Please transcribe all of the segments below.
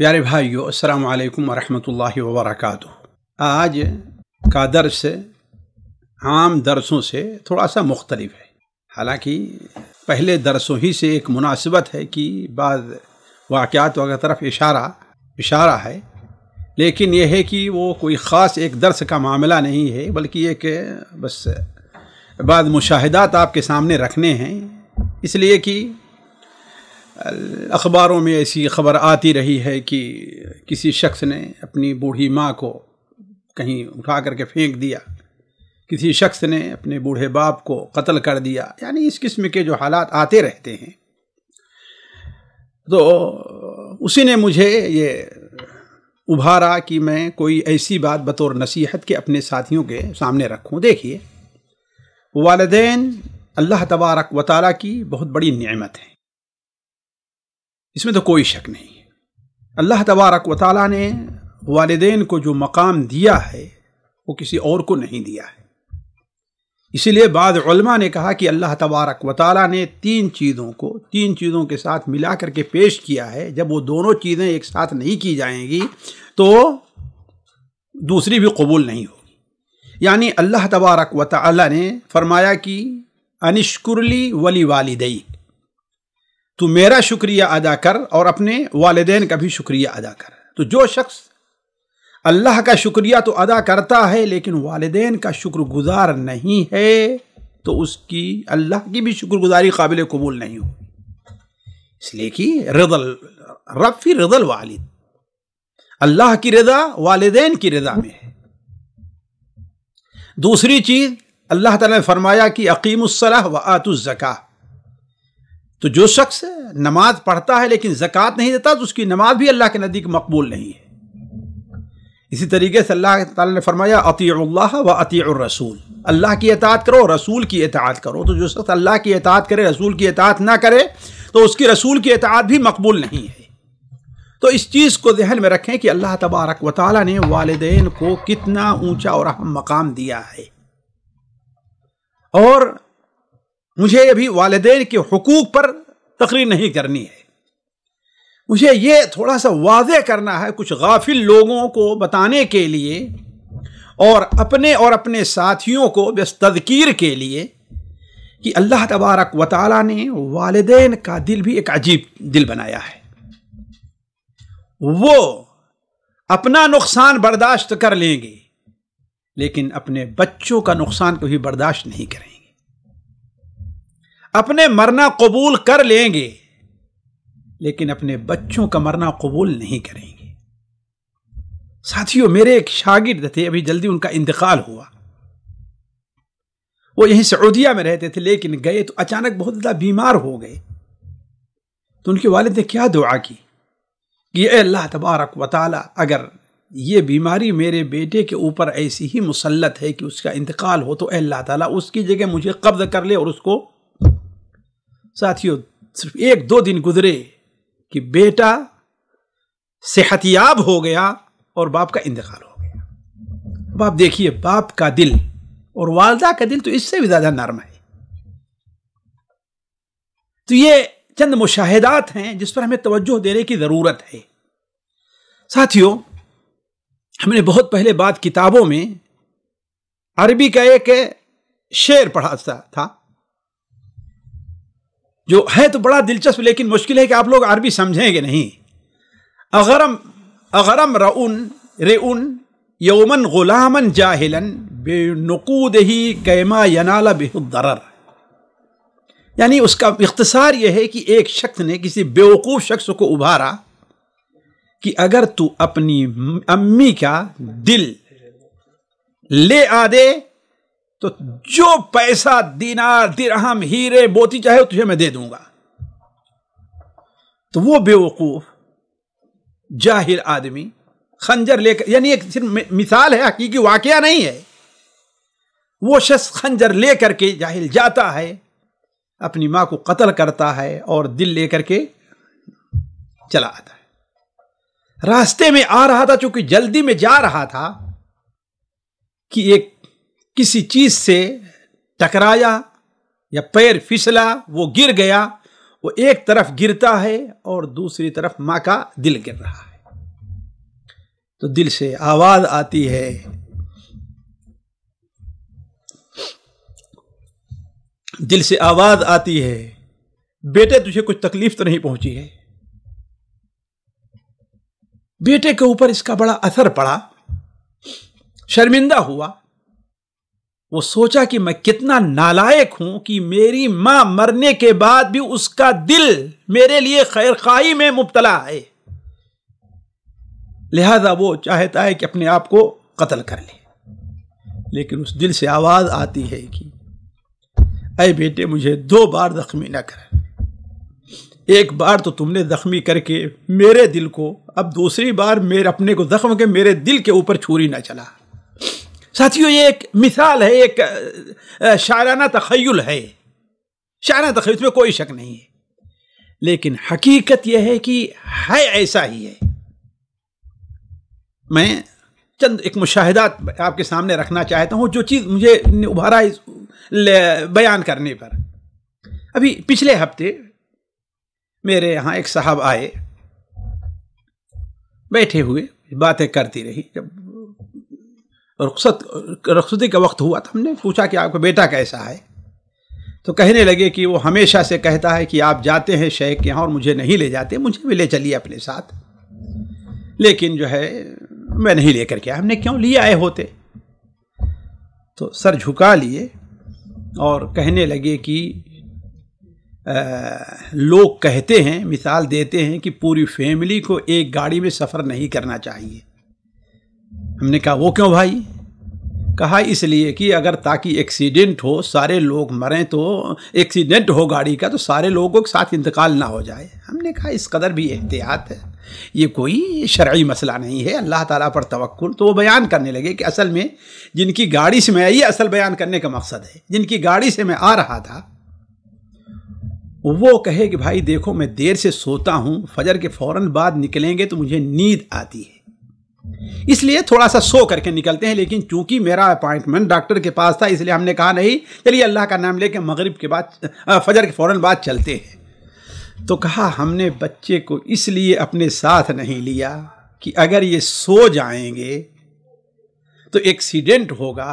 प्यारे भाइयों अस्सलाम वालेकुम वरहमतुल्लाहि वबरकातुहू आज का दर्स आम दरसों से थोड़ा सा मुख्तलिफ है हालांकि पहले दरसों ही से एक मुनासिबत है कि बाद वाक़ात वगैरह तरफ इशारा इशारा है लेकिन यह है कि वो कोई ख़ास एक दर्स का मामला नहीं है बल्कि एक बस बाद मुशाहदात आपके सामने रखने हैं इसलिए कि अखबारों में ऐसी खबर आती रही है कि किसी शख्स ने अपनी बूढ़ी माँ को कहीं उठा करके फेंक दिया किसी शख्स ने अपने बूढ़े बाप को कत्ल कर दिया यानी इस किस्म के जो हालात आते रहते हैं तो उसी ने मुझे ये उभारा कि मैं कोई ऐसी बात बतौर नसीहत के अपने साथियों के सामने रखूं देखिए वालदेन अल्लाह तबारक व तारा की बहुत बड़ी नेमत है इसमें तो कोई शक नहीं है अल्लाह तबारक व ताली ने वालदेन को जो मकाम दिया है वो किसी और को नहीं दिया है इसीलिए बाद ने कहा कि अल्लाह तबारक व ताली ने तीन चीज़ों को तीन चीज़ों के साथ मिला करके पेश किया है जब वो दोनों चीज़ें एक साथ नहीं की जाएंगी तो दूसरी भी कबूल नहीं होगी यानी अल्लाह तबारक व ताली ने फरमाया कि अनिश्कुरली वली वालदई तो मेरा शुक्रिया अदा कर और अपने वालदेन का भी शुक्रिया अदा कर तो जो शख्स अल्लाह का शुक्रिया तो अदा करता है लेकिन वालदेन का शुक्रगुजार नहीं है तो उसकी अल्लाह की भी शुक्रगुजारी काबिल कबूल नहीं होगी इसलिए कि रदल रफ़ी रदल वालिद अल्लाह की रजा वालदेन की रजा में है दूसरी चीज़ अल्लाह तरमाया ने फरमाया कि अकीम व आतुज़का तो जो शख्स नमाज पढ़ता है लेकिन जक़ात नहीं देता तो उसकी नमाज भी अल्लाह के नज़दीक मकबूल नहीं है इसी तरीके से अल्लाह ताला ने फरमाया अतील्लाह व रसूल अल्लाह की एतात करो रसूल की अतात करो तो जो शख्स अल्लाह की अतात करे रसूल की एतात ना करे तो उसकी रसूल की अतात भी मकबूल नहीं है तो इस चीज़ को जहन में रखें कि अल्लाह तबारक व ताली ने वालदेन को कितना ऊँचा और अहम मकाम दिया है और मुझे अभी वालदे के हकूक पर तकरीर नहीं करनी है मुझे ये थोड़ा सा वाज करना है कुछ गाफिल लोगों को बताने के लिए और अपने और अपने साथियों को बस तदकीर के लिए कि अल्लाह तबारक व ने वालदे का दिल भी एक अजीब दिल बनाया है वो अपना नुकसान बर्दाश्त कर लेंगे लेकिन अपने बच्चों का नुकसान कभी बर्दाश्त नहीं करेंगे अपने मरना कबूल कर लेंगे लेकिन अपने बच्चों का मरना कबूल नहीं करेंगे साथियों मेरे एक शागिर्द थे अभी जल्दी उनका इंतकाल हुआ वो यहीं सऊदिया में रहते थे लेकिन गए तो अचानक बहुत ज़्यादा बीमार हो गए तो उनके वालिद ने क्या दुआ की कि अल्लाह तबारक वाली अगर ये बीमारी मेरे बेटे के ऊपर ऐसी ही मुसलत है कि उसका इंतकाल हो तो अल्लाह ताला उसकी जगह मुझे कब्ज़ कर ले और उसको साथियों सिर्फ एक दो दिन गुजरे कि बेटा सेहतियाब हो गया और बाप का इंतकाल हो गया अब आप देखिए बाप का दिल और वालदा का दिल तो इससे भी ज्यादा नरम है तो ये चंद मुशाहदात हैं जिस पर हमें तवज्जो देने की ज़रूरत है साथियों हमने बहुत पहले बात किताबों में अरबी का एक शेर पढ़ा था जो है तो बड़ा दिलचस्प लेकिन मुश्किल है कि आप लोग अरबी समझेंगे नहीं अगरम अगरम रउन रेउन यौमन गुलामन जाहिलन बेनकूद ही कैमा यनाला बेहदर यानी उसका इख्तसार यह है कि एक शख्स ने किसी बेवकूफ़ शख्स को उभारा कि अगर तू अपनी अम्मी का दिल ले आ दे तो जो पैसा दीनार दिरहम हीरे मोती चाहे तुझे मैं दे दूंगा तो वो बेवकूफ जाहिर आदमी खंजर लेकर यानी एक सिर्फ मिसाल है हकीकी वाकया नहीं है वो शख्स खंजर लेकर के जाहिल जाता है अपनी मां को कत्ल करता है और दिल लेकर के चला आता है रास्ते में आ रहा था चूंकि जल्दी में जा रहा था कि एक किसी चीज से टकराया या पैर फिसला वो गिर गया वो एक तरफ गिरता है और दूसरी तरफ माँ का दिल गिर रहा है तो दिल से आवाज आती है दिल से आवाज आती है बेटे तुझे कुछ तकलीफ तो नहीं पहुंची है बेटे के ऊपर इसका बड़ा असर पड़ा शर्मिंदा हुआ वो सोचा कि मैं कितना नालायक हूं कि मेरी माँ मरने के बाद भी उसका दिल मेरे लिए खैर खाई में मुबतला है लिहाजा वो चाहता है कि अपने आप को कत्ल कर ले लेकिन उस दिल से आवाज आती है कि अरे बेटे मुझे दो बार जख्मी ना कर एक बार तो तुमने जख्मी करके मेरे दिल को अब दूसरी बार मेरे अपने को जख्म के मेरे दिल के ऊपर छुरी ना चला साथियों ये एक मिसाल है एक शायराना तखयल है शायराना तखयल में कोई शक नहीं है लेकिन हकीकत यह है कि है ऐसा ही है मैं चंद एक मुशाहदात आपके सामने रखना चाहता हूँ जो चीज़ मुझे उभारा इस बयान करने पर अभी पिछले हफ्ते मेरे यहाँ एक साहब आए बैठे हुए बातें करती रही जब रख्सत रुखसती का वक्त हुआ था हमने पूछा कि आपका बेटा कैसा है तो कहने लगे कि वो हमेशा से कहता है कि आप जाते हैं शेख के यहाँ और मुझे नहीं ले जाते मुझे भी ले चलिए अपने साथ लेकिन जो है मैं नहीं लेकर के आया हमने क्यों लिए आए होते तो सर झुका लिए और कहने लगे कि आ, लोग कहते हैं मिसाल देते हैं कि पूरी फैमिली को एक गाड़ी में सफ़र नहीं करना चाहिए हमने कहा वो क्यों भाई कहा इसलिए कि अगर ताकि एक्सीडेंट हो सारे लोग मरें तो एक्सीडेंट हो गाड़ी का तो सारे लोगों के साथ इंतकाल ना हो जाए हमने कहा इस कदर भी एहतियात है ये कोई शर्य मसला नहीं है अल्लाह ताला पर तवक्ल तो वो बयान करने लगे कि असल में जिनकी गाड़ी से मैं ये असल बयान करने का मकसद है जिनकी गाड़ी से मैं आ रहा था वो कहे कि भाई देखो मैं देर से सोता हूँ फजर के फ़ौर बाद निकलेंगे तो मुझे नींद आती है इसलिए थोड़ा सा सो करके निकलते हैं लेकिन चूंकि मेरा अपॉइंटमेंट डॉक्टर के पास था इसलिए हमने कहा नहीं चलिए अल्लाह का नाम लेके मगरिब के बाद फजर के फौरन बाद चलते हैं तो कहा हमने बच्चे को इसलिए अपने साथ नहीं लिया कि अगर ये सो जाएंगे तो एक्सीडेंट होगा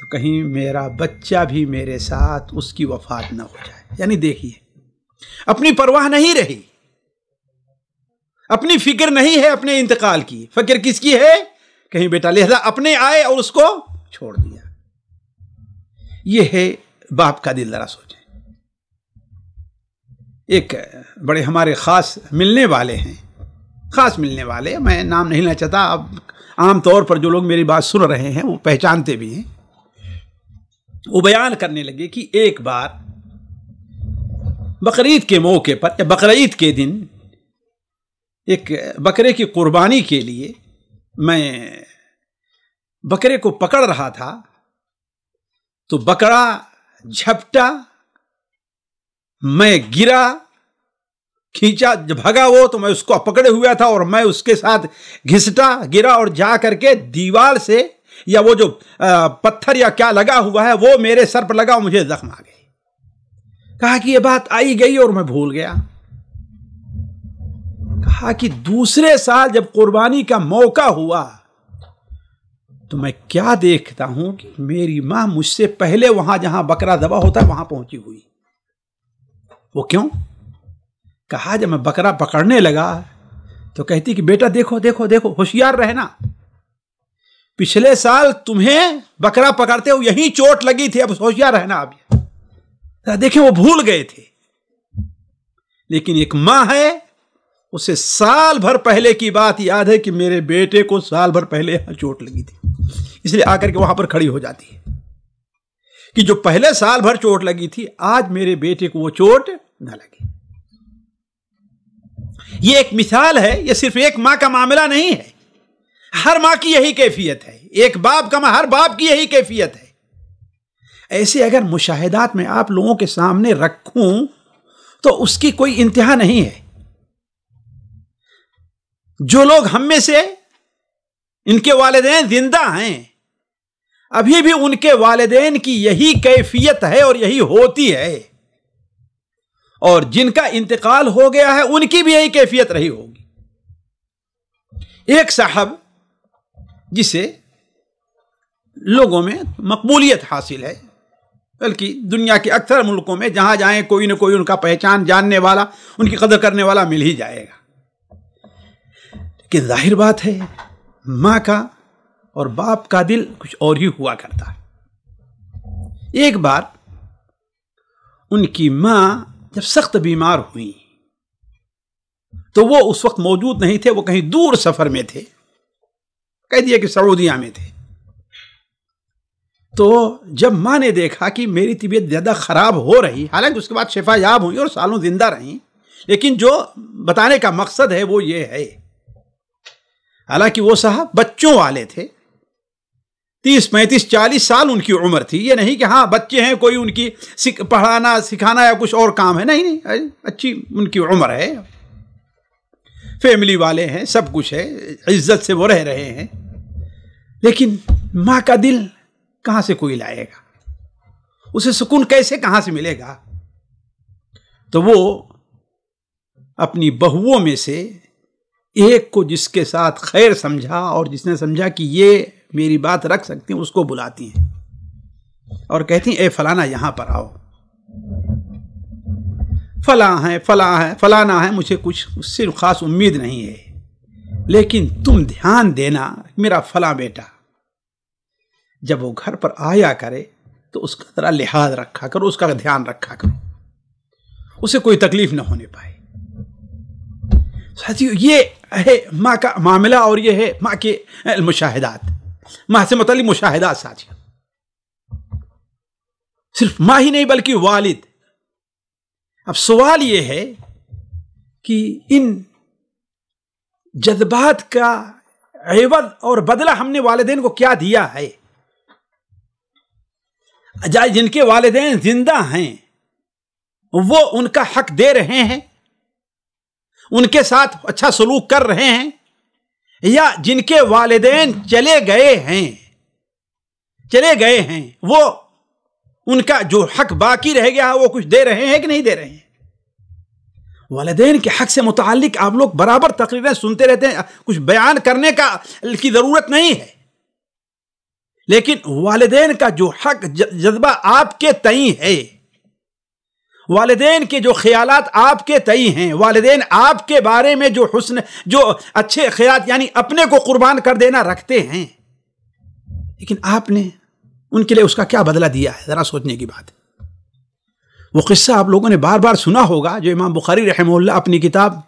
तो कहीं मेरा बच्चा भी मेरे साथ उसकी वफात ना हो जाए यानी देखिए अपनी परवाह नहीं रही अपनी फिक्र नहीं है अपने इंतकाल की फिक्र किसकी है कहीं बेटा लिहाजा अपने आए और उसको छोड़ दिया यह है बाप का दिल जरा सोचें एक बड़े हमारे ख़ास मिलने वाले हैं ख़ास मिलने वाले मैं नाम नहीं लेना चाहता अब आम तौर पर जो लोग मेरी बात सुन रहे हैं वो पहचानते भी हैं वो बयान करने लगे कि एक बार बकरीद के मौके पर या बकरीद के दिन एक बकरे की कुर्बानी के लिए मैं बकरे को पकड़ रहा था तो बकरा झपटा मैं गिरा खींचा भगा वो तो मैं उसको पकड़े हुआ था और मैं उसके साथ घिसटा गिरा और जा करके दीवार से या वो जो पत्थर या क्या लगा हुआ है वो मेरे सर पर लगा और मुझे जख्म आ गई कहा कि ये बात आई गई और मैं भूल गया कहा कि दूसरे साल जब कुर्बानी का मौका हुआ तो मैं क्या देखता हूं कि मेरी मां मुझसे पहले वहां जहां बकरा दबा होता है वहां पहुंची हुई वो क्यों कहा जब मैं बकरा पकड़ने लगा तो कहती कि बेटा देखो देखो देखो होशियार रहना पिछले साल तुम्हें बकरा पकड़ते हो यही चोट लगी थी अब होशियार रहना अब देखे वो भूल गए थे लेकिन एक मां है उसे साल भर पहले की बात याद है कि मेरे बेटे को साल भर पहले यहां चोट लगी थी इसलिए आकर के वहां पर खड़ी हो जाती है कि जो पहले साल भर चोट लगी थी आज मेरे बेटे को वो चोट न लगी ये एक मिसाल है ये सिर्फ एक मां का मामला नहीं है हर मां की यही कैफियत है एक बाप का हर बाप की यही कैफियत है ऐसे अगर मुशाहदात में आप लोगों के सामने रखूं तो उसकी कोई इंतहा नहीं है जो लोग हम में से इनके वालदेन जिंदा हैं अभी भी उनके वालदेन की यही कैफियत है और यही होती है और जिनका इंतकाल हो गया है उनकी भी यही कैफियत रही होगी एक साहब जिसे लोगों में मकबूलियत हासिल है बल्कि दुनिया के अक्सर मुल्कों में जहाँ जाएं कोई ना कोई उनका पहचान जानने वाला उनकी कदर करने वाला मिल ही जाएगा कि जाहिर बात है माँ का और बाप का दिल कुछ और ही हुआ करता है एक बार उनकी माँ जब सख्त बीमार हुई तो वो उस वक्त मौजूद नहीं थे वो कहीं दूर सफर में थे कह दिया कि सऊदिया में थे तो जब माँ ने देखा कि मेरी तबीयत ज़्यादा ख़राब हो रही हालांकि उसके बाद शिफा याब हुई और सालों ज़िंदा रहीं लेकिन जो बताने का मकसद है वो ये है हालांकि वो साहब बच्चों वाले थे तीस पैंतीस चालीस साल उनकी उम्र थी ये नहीं कि हाँ बच्चे हैं कोई उनकी सिख, पढ़ाना सिखाना या कुछ और काम है नहीं नहीं अच्छी उनकी उम्र है फैमिली वाले हैं सब कुछ है इज्जत से वो रह रहे हैं लेकिन माँ का दिल कहाँ से कोई लाएगा उसे सुकून कैसे कहाँ से मिलेगा तो वो अपनी बहुओं में से एक को जिसके साथ खैर समझा और जिसने समझा कि ये मेरी बात रख सकती हैं उसको बुलाती हैं और कहती हैं ए फलाना यहाँ पर आओ फला है फला है फलाना है मुझे कुछ उससे खास उम्मीद नहीं है लेकिन तुम ध्यान देना मेरा फला बेटा जब वो घर पर आया करे तो उसका जरा लिहाज रखा करो उसका ध्यान रखा करो उसे कोई तकलीफ ना होने पाए साथियों ये है माँ का मामला और ये है माँ के मुशाहिदात माँ से मतलब मुशाहिदात साथियों सिर्फ माँ ही नहीं बल्कि वालिद अब सवाल ये है कि इन जज्बात का एवज और बदला हमने वालदेन को क्या दिया है जिनके वालदेन जिंदा हैं वो उनका हक दे रहे हैं उनके साथ अच्छा सलूक कर रहे हैं या जिनके वालदेन चले गए हैं चले गए हैं वो उनका जो हक बाकी रह गया है वो कुछ दे रहे हैं कि नहीं दे रहे हैं वालदेन के हक से मुतक आप लोग बराबर तकरीरें सुनते रहते हैं कुछ बयान करने का की ज़रूरत नहीं है लेकिन वालदेन का जो हक जज्बा आपके तई है वालदेन के जो ख्याल आपके तय हैं वालदेन आपके बारे में जो हुसन जो अच्छे ख्याल यानी अपने को कुर्बान कर देना रखते हैं लेकिन आपने उनके लिए उसका क्या बदला दिया है ज़रा सोचने की बात वो किस्सा आप लोगों ने बार बार सुना होगा जो इमाम बुखारी रहमल्ला अपनी किताब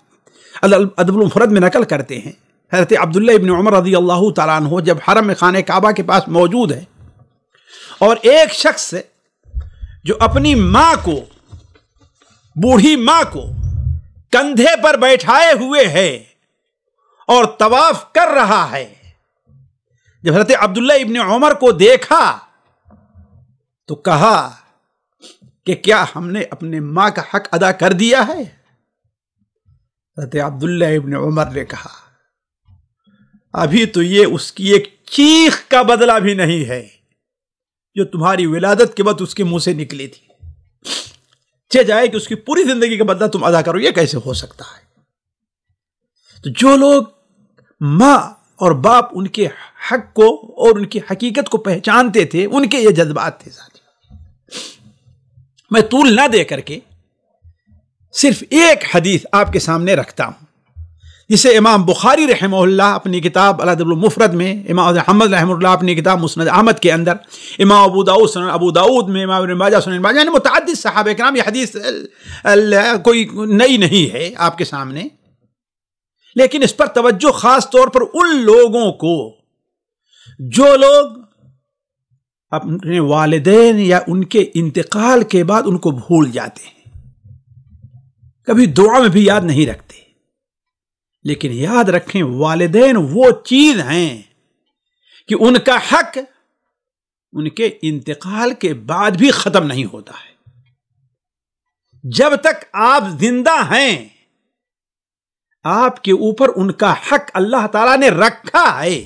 अदबुलफरद में नकल करते हैं हैरत अब्दुल्ल इबन उमर रदी अल्लाह हो जब हरम खान काबा के पास मौजूद है और एक शख्स जो अपनी माँ को बूढ़ी मां को कंधे पर बैठाए हुए है और तवाफ कर रहा है जब हजरत अब्दुल्ला इब्ने उमर को देखा तो कहा कि क्या हमने अपने मां का हक अदा कर दिया है हजरत अब्दुल्ला इब्ने उमर ने कहा अभी तो ये उसकी एक चीख का बदला भी नहीं है जो तुम्हारी विलादत के बाद उसके मुंह से निकली थी चे जाए कि उसकी पूरी जिंदगी का बदला तुम अदा करो यह कैसे हो सकता है तो जो लोग माँ और बाप उनके हक को और उनकी हकीकत को पहचानते थे उनके ये जज्बात थे साथी मैं तूल ना दे करके सिर्फ एक हदीस आपके सामने रखता हूं जिसे इमाम बुखारी रहमल्ला अपनी किताब अलादबुलमफरत में इमाम अहमद रहमल्ला अपनी किताब मुस्ंद अहमद के अंदर इमाम अबू दाऊद सन अबू दाऊद में इमाम माजा सुन माजा यानी मुतद साहब कराम यह हदीस कोई नई नहीं है आपके सामने लेकिन इस पर तवज्जो ख़ास तौर पर उन लोगों को जो लोग अपने वालदेन या उनके इंतकाल के बाद उनको भूल जाते हैं कभी दुआ में भी याद नहीं रखते लेकिन याद रखें वालदेन वो चीज हैं कि उनका हक उनके इंतकाल के बाद भी खत्म नहीं होता है जब तक आप जिंदा हैं आपके ऊपर उनका हक अल्लाह ताला ने रखा है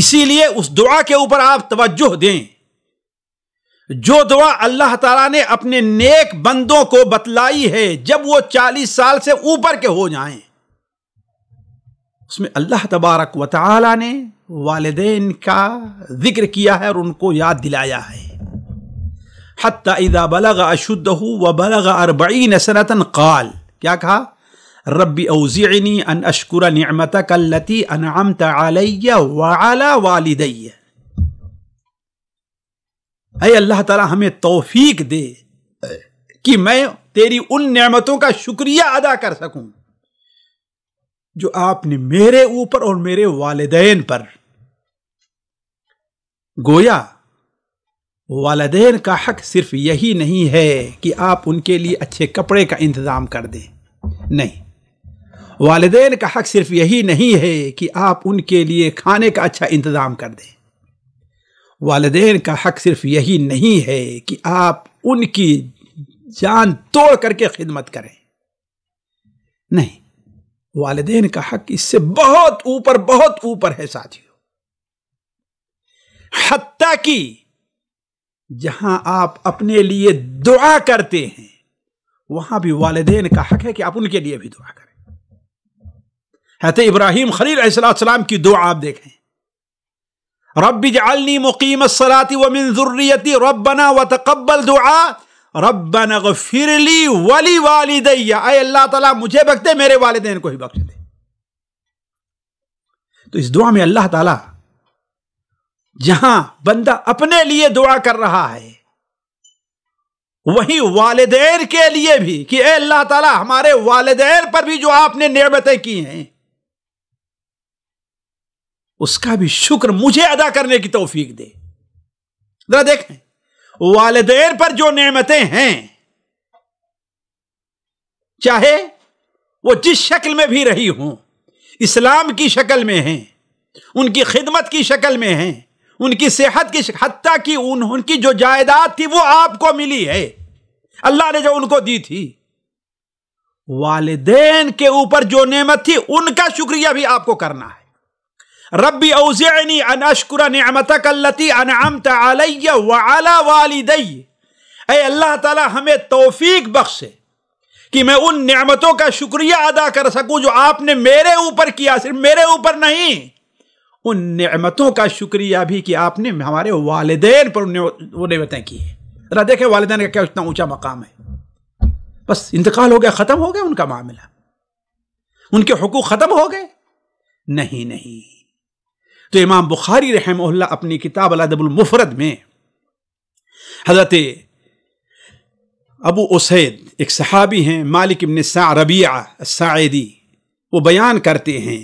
इसीलिए उस दुआ के ऊपर आप तवज्जो दें जो दुआ अल्लाह ताला ने अपने नेक बंदों को बतलाई है जब वो चालीस साल से ऊपर के हो जाएं उसमें अल्लाह तबारक व ताला ने वालदेन का जिक्र किया है और उनको याद दिलाया है हती इदा बलग अशुद्ध व बलग अरबईन सनतन काल क्या कहा रबी अवज़नी अन अशकुर नमत कल्लती अनआमत आलैया वाला वालदैया अरे अल्लाह ताला हमें तौफीक दे कि मैं तेरी उन नेमतों का शुक्रिया अदा कर सकूं जो आपने मेरे ऊपर और मेरे वालदेन पर गोया वालदेन का हक सिर्फ यही नहीं है कि आप उनके लिए अच्छे कपड़े का इंतज़ाम कर दें नहीं वालदेन का हक सिर्फ यही नहीं है कि आप उनके लिए खाने का अच्छा इंतज़ाम कर दें वालदेन का हक सिर्फ यही नहीं है कि आप उनकी जान तोड़ करके खिदमत करें नहीं वालदेन का हक इससे बहुत ऊपर बहुत ऊपर है साथियों हती कि जहां आप अपने लिए दुआ करते हैं वहां भी वालदेन का हक है कि आप उनके लिए भी दुआ करें हत इब्राहिम खलील सलाम की दुआ आप देखें रबी मुकीम सलाती व मंजुर्रियती रबना व तकबल दुआ रबन फिरली वली वाली दैया अल्लाह ताला मुझे बख्शे मेरे वालदेन को ही बख्श दे तो इस दुआ में अल्लाह ताला जहां बंदा अपने लिए दुआ कर रहा है वही वालदेन के लिए भी कि अल्लाह ताला हमारे वालदेन पर भी जो आपने नियमतें की हैं उसका भी शुक्र मुझे अदा करने की तोफीक दे जरा देखें वालदेन पर जो नेमतें हैं चाहे वो जिस शक्ल में भी रही हों इस्लाम की शक्ल में हैं उनकी खिदमत की शक्ल में हैं उनकी सेहत की हत्या की उन, उनकी जो जायदाद थी वो आपको मिली है अल्लाह ने जो उनको दी थी वालदेन के ऊपर जो नेमत थी उनका शुक्रिया भी आपको करना है रब्बी औजनी अन अशकुरा नमत कल्लती अनाम तलैया वाला वालदई अल्लाह ताला हमें तोफीक बख्शे कि मैं उन नियामतों का शुक्रिया अदा कर सकूं जो आपने मेरे ऊपर किया सिर्फ मेरे ऊपर नहीं उन नियामतों का शुक्रिया भी कि आपने हमारे वालदेन पर वो नियमतें की है जरा देखें वालदेन का क्या इतना ऊंचा मकाम है बस इंतकाल हो गया ख़त्म हो गया उनका मामला उनके हकूक ख़त्म हो गए नहीं नहीं तो इमाम बुखारी रहम अपनी किताब अलदबुलमफरत में हजरत अबू उसैद एक सहाबी हैं मालिक इबन सा रबिया वो बयान करते हैं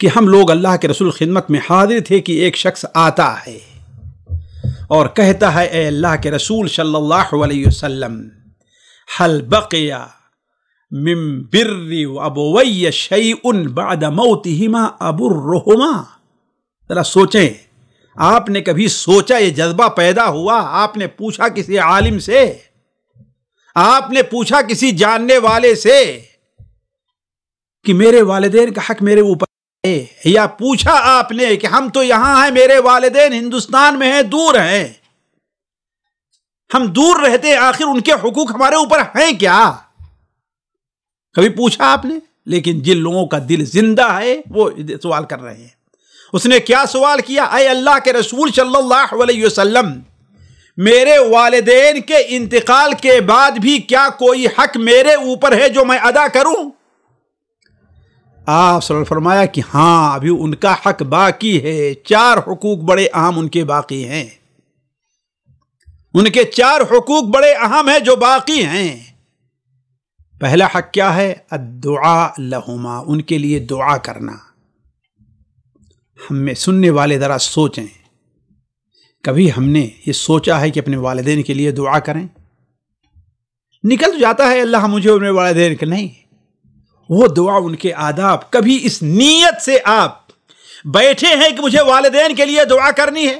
कि हम लोग अल्लाह के रसुल खिदमत में हाजिर थे कि एक शख्स आता है और कहता है ए अल्लाह के रसूल सल्लल्लाहु अलैहि वसल्लम हल बकिया मिम बिर्री अबोवैय शई उन बाद मौतिमा अबुर्रहमा ज़रा सोचें आपने कभी सोचा ये जज्बा पैदा हुआ आपने पूछा किसी आलिम से आपने पूछा किसी जानने वाले से कि मेरे वालदेन का हक मेरे ऊपर है या पूछा आपने कि हम तो यहां हैं मेरे वालदेन हिंदुस्तान में हैं दूर हैं हम दूर रहते आखिर उनके हुकूक हमारे ऊपर हैं क्या कभी पूछा आपने लेकिन जिन लोगों का दिल जिंदा है वो सवाल कर रहे हैं उसने क्या सवाल किया अय अल्लाह के रसूल सल्लल्लाहु अलैहि वसल्लम मेरे वालदेन के इंतकाल के बाद भी क्या कोई हक मेरे ऊपर है जो मैं अदा करूं आप सल फरमाया कि हाँ अभी उनका हक बाकी है चार हकूक बड़े अहम उनके बाकी हैं उनके चार हकूक बड़े अहम हैं जो बाकी हैं पहला हक क्या है दुआ लहुमा उनके लिए दुआ करना हम में सुनने वाले ज़रा सोचें कभी हमने ये सोचा है कि अपने वालदेन के लिए दुआ करें निकल तो जाता है अल्लाह मुझे अपने वालदेन के नहीं वो दुआ उनके आदाब कभी इस नीयत से आप बैठे हैं कि मुझे वालदेन के लिए दुआ करनी है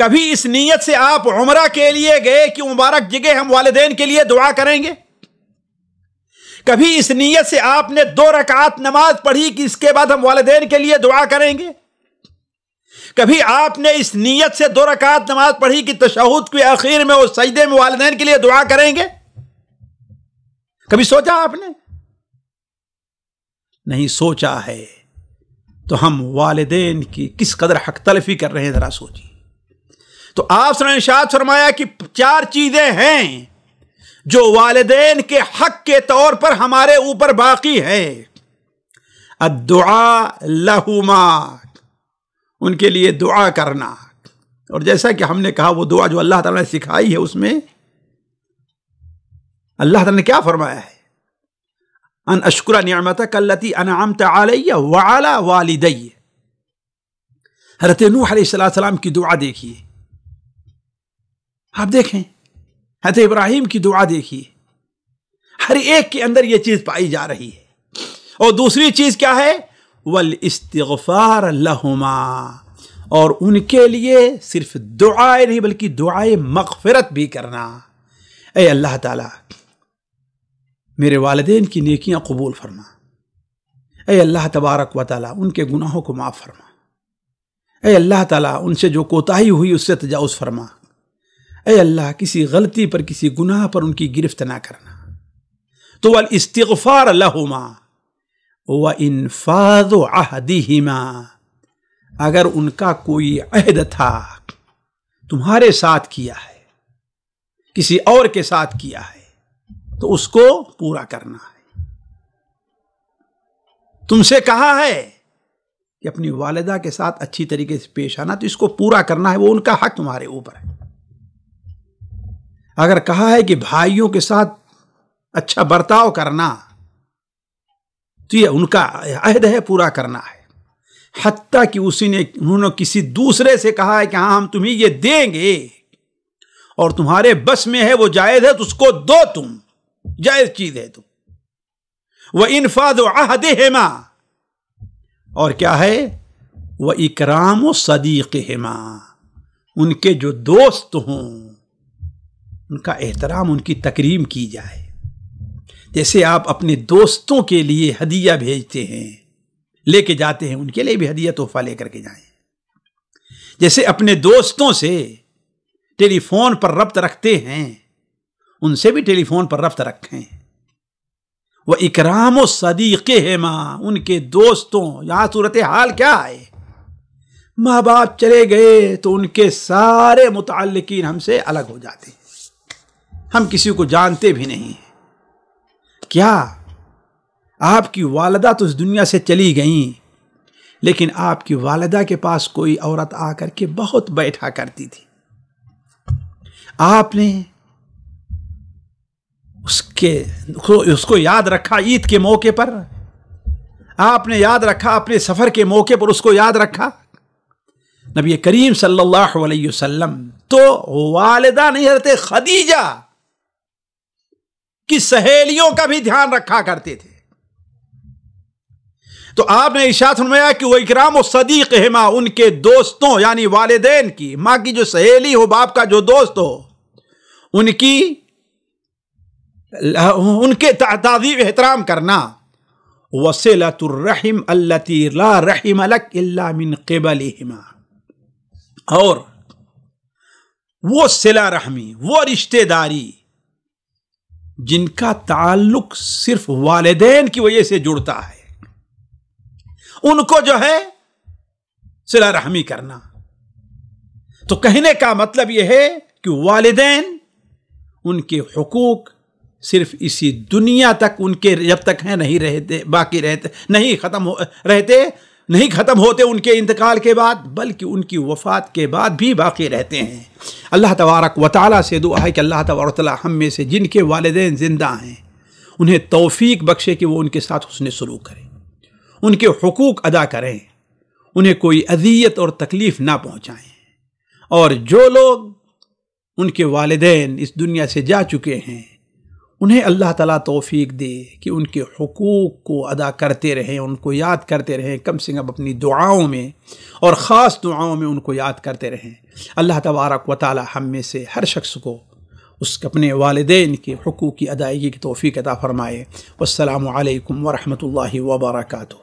कभी इस नीयत से आप उम्र के लिए गए कि मुबारक जगह हम वालदेन के लिए दुआ करेंगे कभी इस नीयत से आपने दो रकात नमाज पढ़ी कि इसके बाद हम वालदेन के लिए दुआ करेंगे कभी आपने इस नीयत से दो रकात नमाज पढ़ी कि तशहद के आखिर में और सजदे में वालदेन के लिए दुआ करेंगे कभी सोचा आपने नहीं सोचा है तो हम वालदेन की किस कदर हक तलफी कर रहे हैं ज़रा सोचिए तो आप शाद फरमाया कि चार चीज़ें हैं जो वाले के हक के तौर पर हमारे ऊपर बाकी है दुआ लहुमा उनके लिए दुआ करना और जैसा कि हमने कहा वो दुआ जो अल्लाह तला ने सिखाई है उसमें अल्लाह तला ने क्या फरमाया है अन अशकुर नियामत कल्लती अनाम तलैया वाला वालिदय हरत हरी सलाम की दुआ देखिए आप देखें हजरत इब्राहिम की दुआ देखिए हर एक के अंदर यह चीज पाई जा रही है और दूसरी चीज क्या है वल इस्तफार लहुमा और उनके लिए सिर्फ दुआएं नहीं बल्कि दुआएं मगफिरत भी करना ए अल्लाह ताला मेरे वालदेन की नेकियां कबूल फरमा ए अल्लाह तबारक व ताला उनके गुनाहों को माफ़ फरमा ए अल्लाह ताला उनसे जो कोताही हुई उससे तजाउज़ फरमा अय अल्लाह किसी गलती पर किसी गुनाह पर उनकी गिरफ्त ना करना तो वल इस्तफ़ार लहुमा व अहदिहिमा अगर उनका कोई अहद था तुम्हारे साथ किया है किसी और के साथ किया है तो उसको पूरा करना है तुमसे कहा है कि अपनी वालदा के साथ अच्छी तरीके से पेश आना तो इसको पूरा करना है वो उनका हक तुम्हारे ऊपर है अगर कहा है कि भाइयों के साथ अच्छा बर्ताव करना तो ये उनका अहद है पूरा करना है हती कि उसी ने उन्होंने किसी दूसरे से कहा है कि हाँ हम तुम्हें ये देंगे और तुम्हारे बस में है वो जायज है तो उसको दो तुम जायज चीज है तुम वह इनफाद आहद हेमा और क्या है वह इकराम सदीक हेमा उनके जो दोस्त हों उनका एहतराम उनकी तकरीम की जाए जैसे आप अपने दोस्तों के लिए हदिया भेजते हैं लेके जाते हैं उनके लिए भी हदिया तोहफा लेकर के जाएं जैसे अपने दोस्तों से टेलीफोन पर रब्त रखते हैं उनसे भी टेलीफोन पर रब्त रखें वह इकराम सदीक़े है माँ उनके दोस्तों यहां सूरत हाल क्या है माँ बाप चले गए तो उनके सारे मुतलकिन हमसे अलग हो जाते हैं हम किसी को जानते भी नहीं क्या आपकी वालदा तो इस दुनिया से चली गई लेकिन आपकी वालदा के पास कोई औरत आकर के बहुत बैठा करती थी आपने उसके उसको याद रखा ईद के मौके पर आपने याद रखा अपने सफ़र के मौके पर उसको याद रखा नबी करीम सल्लल्लाहु अलैहि वसल्लम तो वालदा नहीं रहते खदीजा की सहेलियों का भी ध्यान रखा करते थे तो आपने इशात फरमाया कि वो इकराम सदीक हेमा उनके दोस्तों यानी वालदेन की माँ की जो सहेली हो बाप का जो दोस्त हो उनकी उनके तादीब एहतराम करना वसीलतरहिम अल्लती रहीम अलक और वो सिला रहमी वो रिश्तेदारी जिनका ताल्लुक सिर्फ वालदेन की वजह से जुड़ता है उनको जो है सिला रहमी करना तो कहने का मतलब यह है कि वालदेन उनके हकूक सिर्फ इसी दुनिया तक उनके जब तक हैं नहीं रहते बाकी रहते नहीं ख़त्म हो रहते नहीं ख़त्म होते उनके इंतकाल के बाद बल्कि उनकी वफ़ात के बाद भी बाकी रहते हैं अल्लाह तबारक व ताली से दुआ है कि अल्लाह तबारक हम में से जिनके वालदे ज़िंदा हैं उन्हें तोफ़ी बख्शे कि वो उनके साथ उसने शुरू करें उनके हकूक़ अदा करें उन्हें कोई अजियत और तकलीफ़ ना पहुँचाएँ और जो लोग उनके वालदे इस दुनिया से जा चुके हैं उन्हें अल्लाह ताला तौफीक दे कि उनके हकूक़ को अदा करते रहें उनको याद करते रहें कम से कम अपनी दुआओं में और ख़ास दुआओं में उनको याद करते रहें अल्लाह तबारक व ताली हम में से हर शख्स को उस अपने वालदे के हकूक़ की अदायगी की तोफ़ी अदा फ़रमाए वालकम वरहमल वबरकू